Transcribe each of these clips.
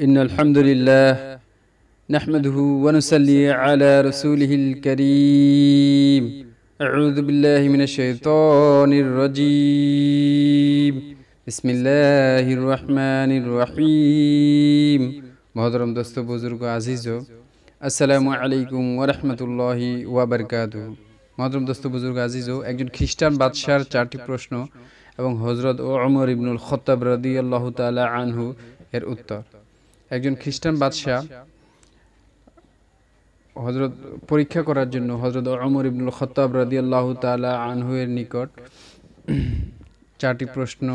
إن الحمد لله نحمده ونسلي على رسوله الكريم أعوذ بالله من الشيطان الرجيم بسم الله الرحمن الرحيم محترم دوستو بزرگو عزيزو السلام عليكم ورحمة الله وبركاته محترم دوستو بزرگو عزيزو ایک جن خریشتان بادشار چارتی پروشنو ابن حضرت عمر بن الخطب رضي الله تعالى عنه ار اتر একজন খ্রিস্টান বাদশাহ হজরত পরীক্ষা করার জন্য হজরত অমর ইবনুল খতাব রাদি আল্লাহ তালা আনহুয়ের নিকট চারটি প্রশ্ন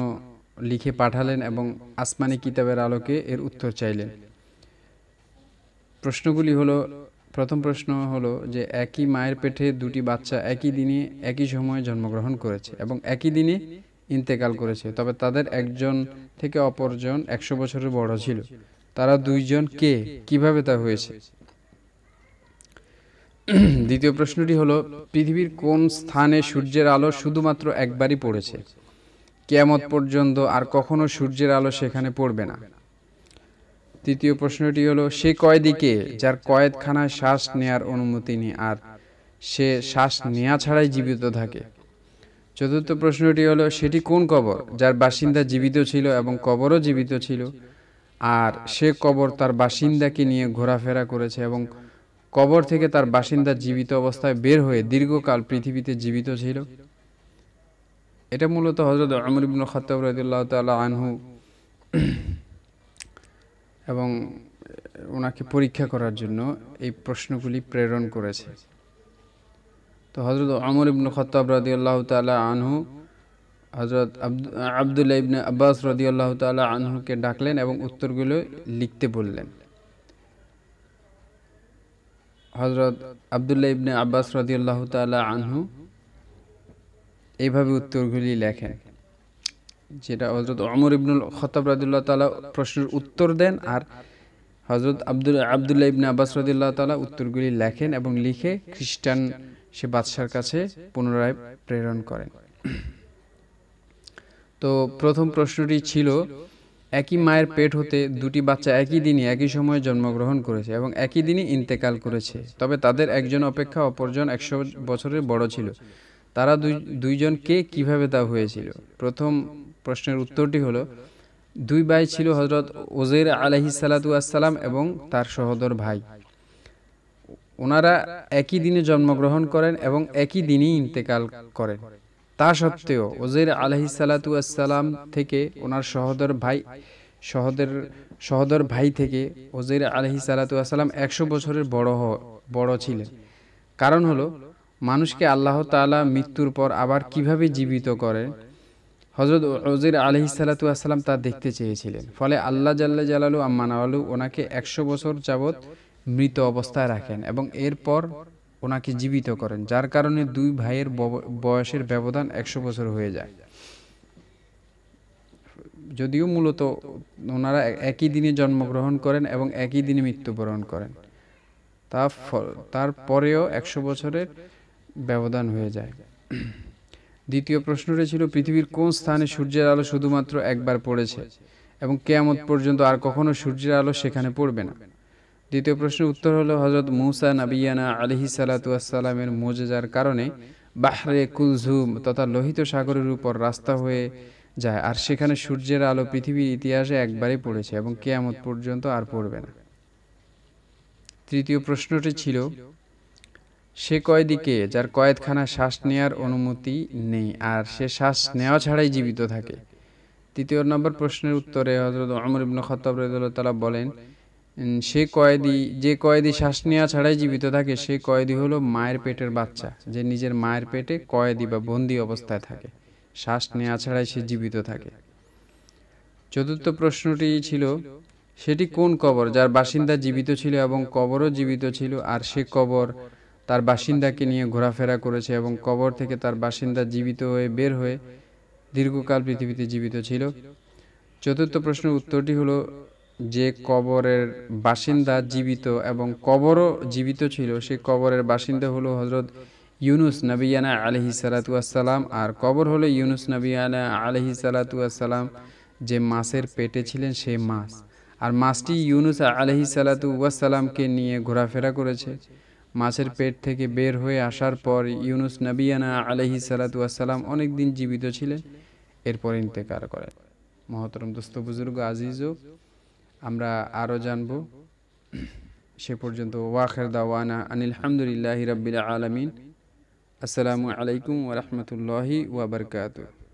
লিখে পাঠালেন এবং আসমানি কিতাবের আলোকে এর উত্তর চাইলেন প্রশ্নগুলি হলো প্রথম প্রশ্ন হলো যে একই মায়ের পেটে দুটি বাচ্চা একই দিনে একই সময়ে জন্মগ্রহণ করেছে এবং একই দিনে ইন্তেকাল করেছে তবে তাদের একজন থেকে অপরজন একশো বছরের বড় ছিল তারা দুইজন কে কিভাবে তা হয়েছে দ্বিতীয় প্রশ্নটি হলো পৃথিবীর কোন স্থানে সূর্যের আলো শুধুমাত্র একবারই পড়েছে কেয়ামত পর্যন্ত আর কখনো সূর্যের আলো সেখানে পড়বে না তৃতীয় প্রশ্নটি হলো সে কয়েদিকে যার কয়েদখানায় শ্বাস নেয়ার অনুমতি নেই আর সে শ্বাস নেয়া ছাড়াই জীবিত থাকে চতুর্থ প্রশ্নটি হলো সেটি কোন কবর যার বাসিন্দা জীবিত ছিল এবং কবরও জীবিত ছিল আর সে কবর তার বাসিন্দাকে নিয়ে ঘোরাফেরা করেছে এবং কবর থেকে তার বাসিন্দা জীবিত অবস্থায় বের হয়ে দীর্ঘকাল পৃথিবীতে জীবিত ছিল এটা মূলত হজরত আমর ইবন খতাব রদুল্লাহ তাল আনহু এবং ওনাকে পরীক্ষা করার জন্য এই প্রশ্নগুলি প্রেরণ করেছে তো হজরত আমর ইবন খতাব রাদিয়াল্লাহু তাআলা আনহু হজরত আবদুল্লাহ ইবনে আব্বাস রদিয়াল্লাহ তালা আনহুকে ডাকলেন এবং উত্তরগুলো লিখতে বললেন হজরত আবদুল্লাহ ইবনে আব্বাস রদিয়াল্লাহ তালা আনহু এইভাবে উত্তরগুলি লেখেন যেটা হজরত অমর ইবনুল খতাব রাদুল্লাহ তালা প্রশ্নের উত্তর দেন আর হজরত আব্দুল আবদুল্লাহ ইবনে আব্বাস রদুল্লাহ তালা উত্তরগুলি লেখেন এবং লিখে খ্রিস্টান সে বাদশার কাছে পুনরায় প্রেরণ করেন তো প্রথম প্রশ্নটি ছিল একই মায়ের পেট হতে দুটি বাচ্চা একই দিনই একই সময়ে জন্মগ্রহণ করেছে এবং একই দিনই ইন্তেকাল করেছে তবে তাদের একজন অপেক্ষা অপরজন একশো বছরের বড় ছিল তারা দুই দুইজন কে কীভাবে তা হয়েছিল প্রথম প্রশ্নের উত্তরটি হলো দুই ভাই ছিল হজরত ওজের আলহি সালাতু আসসালাম এবং তার সহোদর ভাই ওনারা একই দিনে জন্মগ্রহণ করেন এবং একই দিনেই ইন্তেকাল করেন তা সত্ত্বেও ওজির আলহি সালাতুয়াসাল্লাম থেকে ওনার সহদর ভাই সহদের সহদর ভাই থেকে ওজির আলহি সালাতু আসসালাম একশো বছরের বড় বড় ছিলেন কারণ হলো মানুষকে আল্লাহ তালা মৃত্যুর পর আবার কিভাবে জীবিত করে হজরত ওজির আলহি সালাতু আসসালাম তা দেখতে চেয়েছিলেন ফলে আল্লাহ জাল্লা জালালু আম্মানাওয়ালু ওনাকে একশো বছর যাবৎ মৃত অবস্থায় রাখেন এবং এরপর ওনাকে জীবিত করেন যার কারণে দুই ভাইয়ের বয়সের ব্যবধান একশো বছর হয়ে যায় যদিও মূলত ওনারা একই দিনে জন্মগ্রহণ করেন এবং একই দিনে মৃত্যুবরণ করেন তা তারপরেও একশো বছরের ব্যবধান হয়ে যায় দ্বিতীয় প্রশ্নটি ছিল পৃথিবীর কোন স্থানে সূর্যের আলো শুধুমাত্র একবার পড়েছে এবং কেয়ামত পর্যন্ত আর কখনো সূর্যের আলো সেখানে পড়বে না দ্বিতীয় প্রশ্নের উত্তর হলো হজরত মৌসা নাবিয়ানা আলহি সালাতামের মোজেজার কারণে বাহরে কুলঝুম তথা লোহিত সাগরের উপর রাস্তা হয়ে যায় আর সেখানে সূর্যের আলো পৃথিবীর ইতিহাসে একবারে পড়েছে এবং কেয়ামত পর্যন্ত আর পড়বে না তৃতীয় প্রশ্নটি ছিল সে কয়দিকে যার কয়েদখানা শ্বাস নেয়ার অনুমতি নেই আর সে শ্বাস নেওয়া ছাড়াই জীবিত থাকে তৃতীয় নম্বর প্রশ্নের উত্তরে হজরত অমর ইবন খতাব রদুল্লাহ তালা বলেন সে কয়েদি যে কয়েদি শ্বাস নেওয়া ছাড়াই জীবিত থাকে সে কয়েদি হলো মায়ের পেটের বাচ্চা যে নিজের মায়ের পেটে কয়েদি বা বন্দি অবস্থায় থাকে শ্বাস নেওয়া ছাড়াই সে জীবিত থাকে চতুর্থ প্রশ্নটি ছিল সেটি কোন কবর যার বাসিন্দা জীবিত ছিল এবং কবরও জীবিত ছিল আর সে কবর তার বাসিন্দাকে নিয়ে ঘোরাফেরা করেছে এবং কবর থেকে তার বাসিন্দা জীবিত হয়ে বের হয়ে দীর্ঘকাল পৃথিবীতে জীবিত ছিল চতুর্থ প্রশ্নের উত্তরটি হলো যে কবরের বাসিন্দা জীবিত এবং কবরও জীবিত ছিল সে কবরের বাসিন্দা হলো হজরত ইউনুস নবীনা আলহি সালাতুয়াসাল্লাম আর কবর হলো ইউনুস নবীনা আলহি সালাতুয়াসাল্লাম যে মাছের পেটে ছিলেন সে মাস আর মাছটি ইউনুস আলহি সালাতুয়াসাল্লামকে নিয়ে ঘোরাফেরা করেছে মাছের পেট থেকে বের হয়ে আসার পর ইউনুস নবীনা আলহি সালাতুয়াসাল্লাম অনেক দিন জীবিত ছিলেন এরপর ইন্তেকার করেন মহতরম দোস্ত বুজুর্গ আজিজও আমরা আরও জানব সে পর্যন্ত ওয়াখের দাওয়ানা আনিলহামদুলিল্লাহ রবিল আলমিন আসসালামু আলাইকুম ওরহমতুল্লাহি ওবরকাত